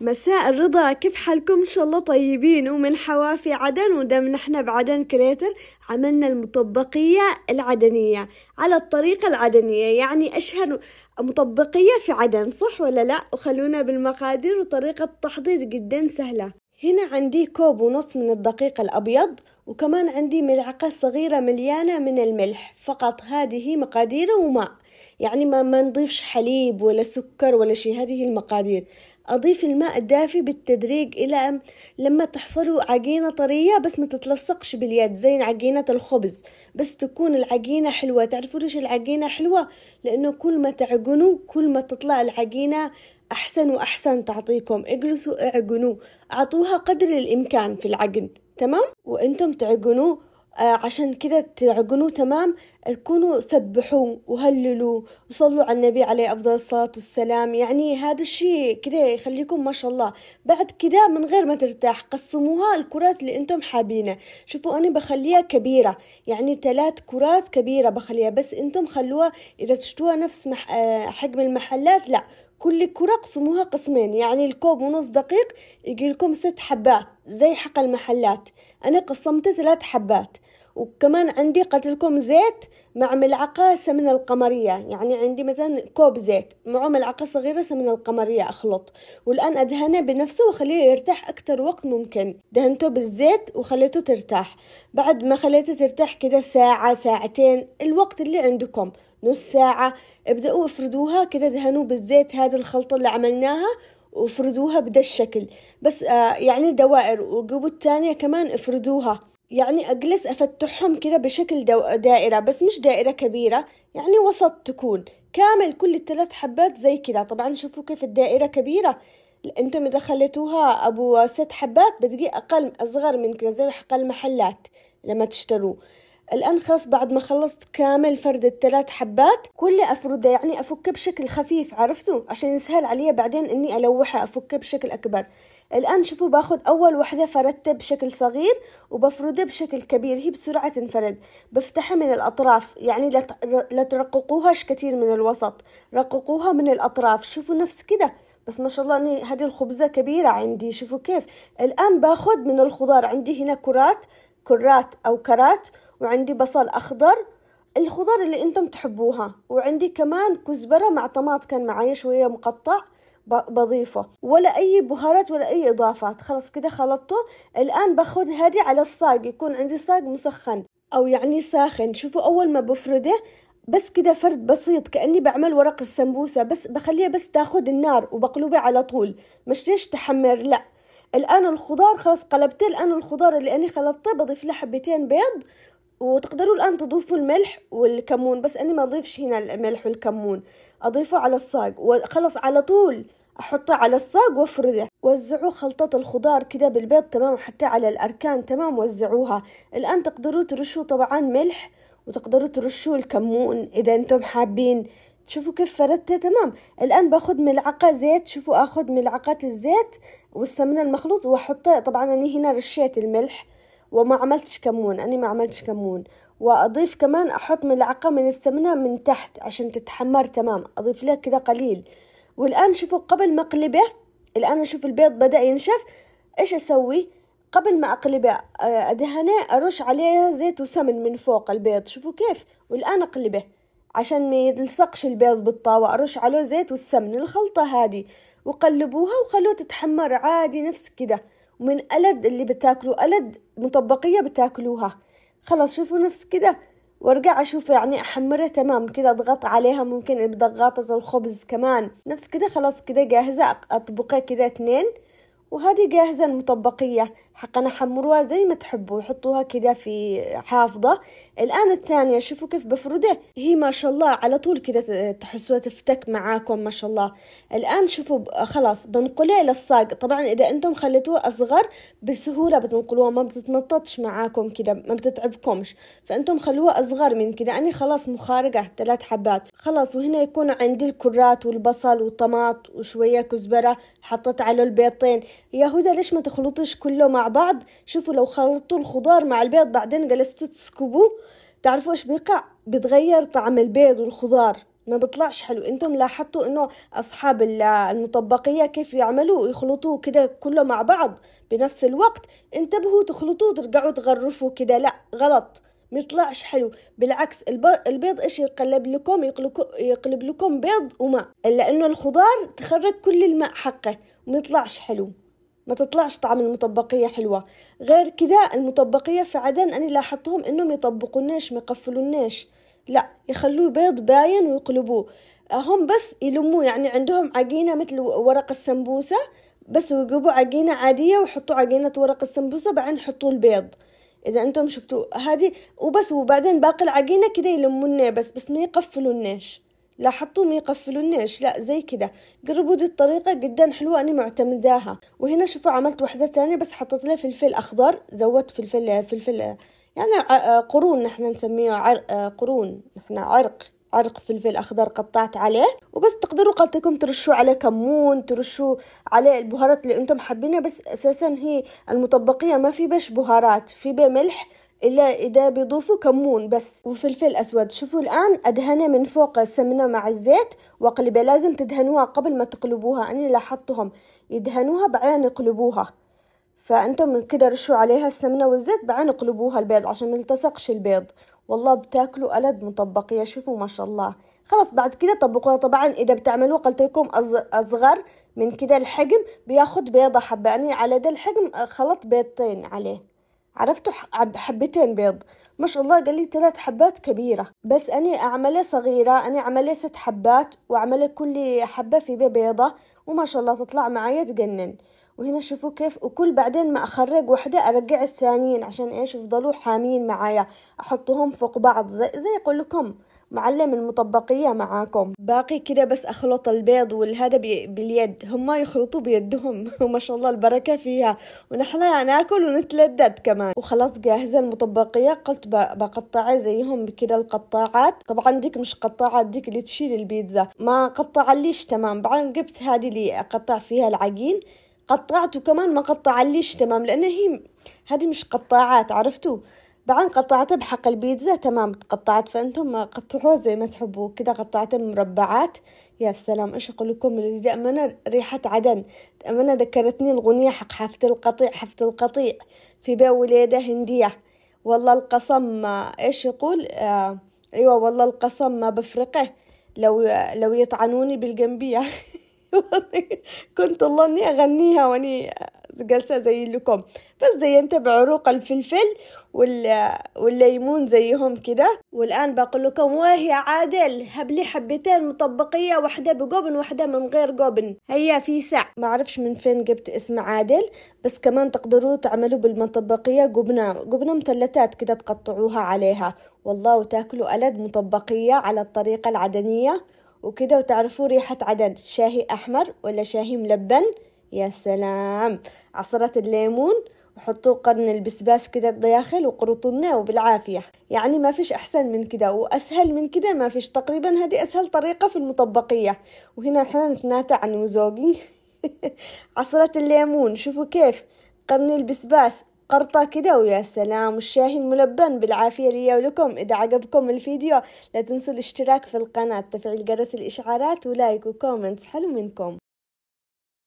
مساء الرضا كيف حالكم ان شاء الله طيبين ومن حوافي عدن ودم نحن بعدن كريتر عملنا المطبقية العدنية على الطريقة العدنية يعني اشهر مطبقية في عدن صح ولا لا وخلونا بالمقادير وطريقة التحضير جدا سهلة هنا عندي كوب ونص من الدقيق الأبيض وكمان عندي ملعقة صغيرة مليانة من الملح فقط هذه مقاديره وماء يعني ما ما نضيفش حليب ولا سكر ولا شيء هذه المقادير أضيف الماء الدافي بالتدريج إلى أن لما تحصلوا عجينة طرية بس ما تتلصقش باليد زي عجينة الخبز بس تكون العجينة حلوة تعرفوا ليش العجينة حلوة لأنه كل ما تعجنوا كل ما تطلع العجينة أحسن وأحسن تعطيكم اجلسوا اعجنوا أعطوها قدر الإمكان في العجن تمام وأنتم تعجنوا آه، عشان كذا تعقنوا تمام تكونوا سبحوا وهللوا وصلوا على النبي عليه أفضل الصلاة والسلام يعني هذا الشيء كذا يخليكم ما شاء الله بعد كذا من غير ما ترتاح قسموها الكرات اللي أنتم حابينه شوفوا أنا بخليها كبيرة يعني ثلاث كرات كبيرة بخليها بس أنتم خلوها إذا تشتوها نفس مح... آه، حجم المحلات لا كل كرة قسموها قسمين يعني الكوب ونص دقيق يجي لكم ست حبات زي حق المحلات أنا قسمت ثلاث حبات وكمان عندي لكم زيت مع ملعقة سمنة القمرية يعني عندي مثلا كوب زيت معه ملعقة صغيرة سمنة القمرية أخلط والآن أدهنه بنفسه وأخليه يرتاح أكتر وقت ممكن دهنته بالزيت وخليته ترتاح بعد ما خليته ترتاح كده ساعة ساعتين الوقت اللي عندكم نص ساعة ابدأوا افردوها كده دهنوا بالزيت هذه الخلطة اللي عملناها وافردوها بدا الشكل بس آه يعني دوائر والجبوب التانية كمان افردوها يعني أجلس أفتحهم كده بشكل دائرة بس مش دائرة كبيرة يعني وسط تكون كامل كل الثلاث حبات زي كده طبعا شوفوا كيف الدائرة كبيرة انتم اذا خليتوها ابو ست حبات بتجي اقل اصغر من كذا زي اقل محلات لما تشتروه الان خلاص بعد ما خلصت كامل فرد الثلاث حبات كل افرده يعني افكه بشكل خفيف عرفتوا عشان يسهل علي بعدين اني الوحها افكه بشكل اكبر الآن شوفوا باخد أول وحدة فردتها بشكل صغير وبفردها بشكل كبير هي بسرعة تنفرد بفتحها من الأطراف يعني لا ترققوهاش كتير من الوسط رققوها من الأطراف شوفوا نفس كده بس ما شاء الله أني هذه الخبزة كبيرة عندي شوفوا كيف الآن باخد من الخضار عندي هنا كرات كرات أو كرات وعندي بصل أخضر الخضار اللي انتم تحبوها وعندي كمان كزبرة مع طماط كان معايا شوية مقطع بضيفه ولا أي بهارات ولا أي إضافات خلاص كده خلطته الآن باخد هذه على الصاج يكون عندي صاج مسخن أو يعني ساخن شوفوا أول ما بفرده بس كده فرد بسيط كأني بعمل ورق السمبوسة بس بخليها بس تاخد النار وبقلبها على طول مش ليش تحمر لأ الآن الخضار خلاص قلبته الآن الخضار اللي أنا خلطته بضيف له حبتين بيض وتقدروا الآن تضيفوا الملح والكمون بس أنا ما أضيفش هنا الملح والكمون أضيفه على الصاج وخلص على طول أحطه على الصاج وافرده وزعوا خلطة الخضار كده بالبيض تمام حتى على الأركان تمام وزعوها الآن تقدروا ترشوا طبعا ملح وتقدروا ترشوا الكمون إذا أنتم حابين شوفوا كيف فردته تمام الآن باخذ ملعقة زيت شوفوا اخذ ملعقة الزيت والسمنة المخلوط وأحطه طبعا أنا هنا رشيت الملح وما عملتش كمون أنا ما عملتش كمون وأضيف كمان أحط ملعقة من السمنة من تحت عشان تتحمر تمام أضيف لها كذا قليل والآن شوفوا قبل ما أقلبه الآن أشوف البيض بدأ ينشف إيش أسوي؟ قبل ما أقلبه آه، أدهنه أرش عليه زيت وسمن من فوق البيض شوفوا كيف والآن أقلبه عشان ما يلصقش البيض بالطاوة أرش عليه زيت والسمن الخلطة هذه وقلبوها وخلوه تتحمر عادي نفس كده ومن ألد اللي بتاكلوا ألد مطبقية بتاكلوها خلاص شوفوا نفس كده وارجع اشوف يعني احمرها تمام كده اضغط عليها ممكن بضغطة الخبز كمان نفس كده خلاص كده جاهزة اطبقها كده اتنين وهذه جاهزة المطبقية حقنا حمروها زي ما تحبوا يحطوها كذا في حافظة الآن الثانية شوفوا كيف بفرده هي ما شاء الله على طول كذا تحسوها تفتك معاكم ما شاء الله الآن شوفوا خلاص بنقلها إلى الصاق طبعا إذا أنتم خليتوها أصغر بسهولة بتنقلوها ما بتتنططش معاكم كذا ما بتتعبكمش فأنتم خلوها أصغر من كذا أنا خلاص مخارجة ثلاث حبات خلاص وهنا يكون عندي الكرات والبصل والطماط وشوية كزبرة حطيت على البيضتين يا هدى ليش ما تخلطش كله مع بعض شوفوا لو خلطتوا الخضار مع البيض بعدين جلستوا تسكبوه تعرفوا ايش بيقع بتغير طعم البيض والخضار ما بيطلعش حلو انتم لاحظتوا انه اصحاب المطبقيه كيف يعملوا يخلطوه كده كله مع بعض بنفس الوقت انتبهوا تخلطوه ترجعوا تغرفوا كده لا غلط يطلعش حلو بالعكس البيض ايش يقلب لكم يقلب لكم بيض وماء لانه الخضار تخرج كل الماء حقه ما يطلعش حلو ما تطلعش طعم المطبقية حلوة غير كذا المطبقية في عدن أنا لاحظتهم إنهم يطبقوناش ما يقفلوناش لا يخلوا البيض باين ويقلبوه هم بس يلموه يعني عندهم عجينة مثل ورق السمبوسة بس ويجيبوا عجينة عادية ويحطوا عجينة ورق السمبوسة بعدين يحطوا البيض إذا أنتم شفتوا هذه وبس وبعدين باقي العجينة كده يلمونه بس بس ما يقفلوناش لاحظتوهم يقفلونيش لا زي كده قربوا دي الطريقة جدا حلوة أنا معتمداها وهنا شوفوا عملت واحدة تانية بس حطيت لها فلفل أخضر زودت فلفل فلفل يعني آه، قرون نحن نسميه عرق آه، قرون نحن عرق عرق فلفل اخضر قطعت عليه وبس تقدروا قلتكم ترشوا عليه كمون ترشوا عليه البهارات اللي انتم حابينها بس اساسا هي المطبقيه ما في بش بهارات في ملح إلا إذا بيضيفوا كمون بس وفلفل أسود شوفوا الآن أدهنه من فوق السمنة مع الزيت وقلبة لازم تدهنوها قبل ما تقلبوها أنا لاحظتهم يدهنوها بعدين يقلبوها فأنتم كده رشوا عليها السمنة والزيت بعدين اقلبوها البيض عشان ما البيض والله بتاكلوا ألد مطبقية شوفوا ما شاء الله خلاص بعد كده طبقوها طبعا إذا بتعملوها قلت لكم أصغر من كده الحجم بياخد بيضة حبة أنا على ده الحجم آه، خلط بيضتين عليه عرفته حبتين بيض ما شاء الله قال لي ثلاث حبات كبيرة بس أنا أعمله صغيرة أنا أعمله ست حبات وأعمله كل حبة في بيضة وما شاء الله تطلع معايا تجنن وهنا شوفوا كيف وكل بعدين ما أخرج وحدة أرجع الثانيين عشان إيش يفضلوا حامين معايا أحطهم فوق بعض زي, زي يقول لكم معلم المطبقية معاكم باقي كده بس أخلط البيض والهذا باليد هم يخلطوا بيدهم وما شاء الله البركة فيها ونحن ناكل ونتلذذ كمان وخلاص جاهزة المطبقية قلت بقطعها زيهم كده القطاعات طبعا ديك مش قطاعة ديك اللي تشيل البيتزا ما قطعليش تمام بعدين جبت هذه اللي أقطع فيها العجين قطعته كمان ما قطعليش تمام لأن هي هذه مش قطاعات عرفتوا بعدين قطعته بحق البيتزا تمام تقطعت فانتم قطعوه زي ما تحبوا كده قطعته مربعات يا سلام ايش اقول لكم اللي امانه ريحه عدن امانه ذكرتني الغنيه حق حفة القطيع حفة القطيع في بيت وليده هنديه والله القصم ايش يقول آه ايوه والله القصم ما بفرقه لو لو يطعنوني بالجنبيه كنت الله اني اغنيها واني جالسه زي لكم بس زينت بعروق الفلفل والليمون زيهم كده والآن بقول لكم وهي عادل هب لي حبتين مطبقية واحدة بجبن واحدة من غير جبن هيا في سع اعرفش من فين جبت اسم عادل بس كمان تقدروا تعملوا بالمطبقية جبنة جبنة مثلثات كده تقطعوها عليها والله وتاكلوا ألد مطبقية على الطريقة العدنية وكده وتعرفوا ريحة عدن شاهي أحمر ولا شاهي ملبن يا سلام عصرة الليمون حطوا قرن البسباس كده الضياخل وقرطنه وبالعافية يعني ما فيش أحسن من كده وأسهل من كده ما فيش تقريبا هذه أسهل طريقة في المطبقية وهنا إحنا نتناتع عن وزوقي عصرة الليمون شوفوا كيف قرن البسباس قرطة كده ويا سلام والشاهي الملبن بالعافية لي ولكم إذا عجبكم الفيديو لا تنسوا الاشتراك في القناة تفعيل جرس الإشعارات ولايك وكومنت حلو منكم